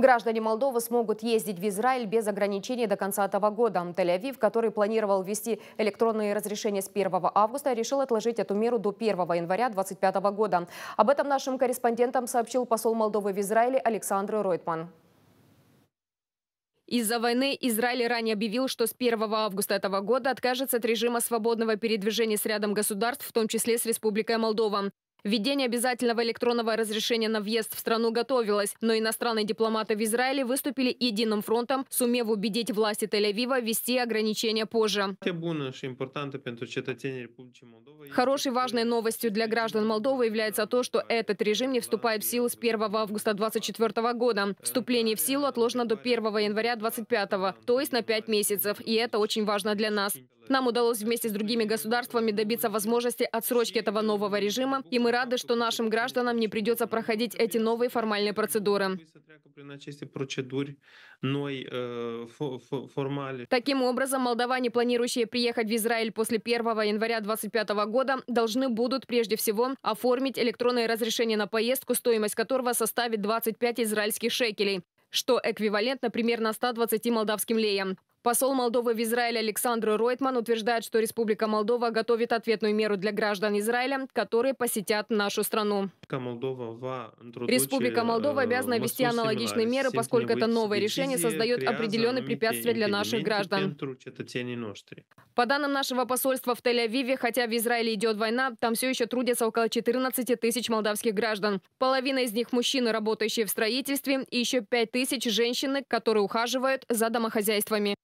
Граждане Молдовы смогут ездить в Израиль без ограничений до конца этого года. Тель-Авив, который планировал ввести электронные разрешения с 1 августа, решил отложить эту меру до 1 января 2025 года. Об этом нашим корреспондентам сообщил посол Молдовы в Израиле Александр Ройтман. Из-за войны Израиль ранее объявил, что с 1 августа этого года откажется от режима свободного передвижения с рядом государств, в том числе с Республикой Молдова. Введение обязательного электронного разрешения на въезд в страну готовилось, но иностранные дипломаты в Израиле выступили единым фронтом, сумев убедить власти Тель-Авива ввести ограничения позже. Хорошей важной новостью для граждан Молдовы является то, что этот режим не вступает в силу с 1 августа 2024 года. Вступление в силу отложено до 1 января 2025, то есть на пять месяцев, и это очень важно для нас. Нам удалось вместе с другими государствами добиться возможности отсрочки этого нового режима, и мы рады, что нашим гражданам не придется проходить эти новые формальные процедуры. Таким образом, молдаване, планирующие приехать в Израиль после 1 января 2025 года, должны будут прежде всего оформить электронное разрешение на поездку, стоимость которого составит 25 израильских шекелей что эквивалентно примерно 120 молдавским леям. Посол Молдовы в Израиле Александр Ройтман утверждает, что Республика Молдова готовит ответную меру для граждан Израиля, которые посетят нашу страну. Республика Молдова э, обязана вести аналогичные меры, поскольку это новое решение создает определенные препятствия для наших граждан. По данным нашего посольства в Тель-Авиве, хотя в Израиле идет война, там все еще трудятся около 14 тысяч молдавских граждан. Половина из них мужчины, работающие в строительстве, и еще 5 тысяч женщины, которые ухаживают за домохозяйствами.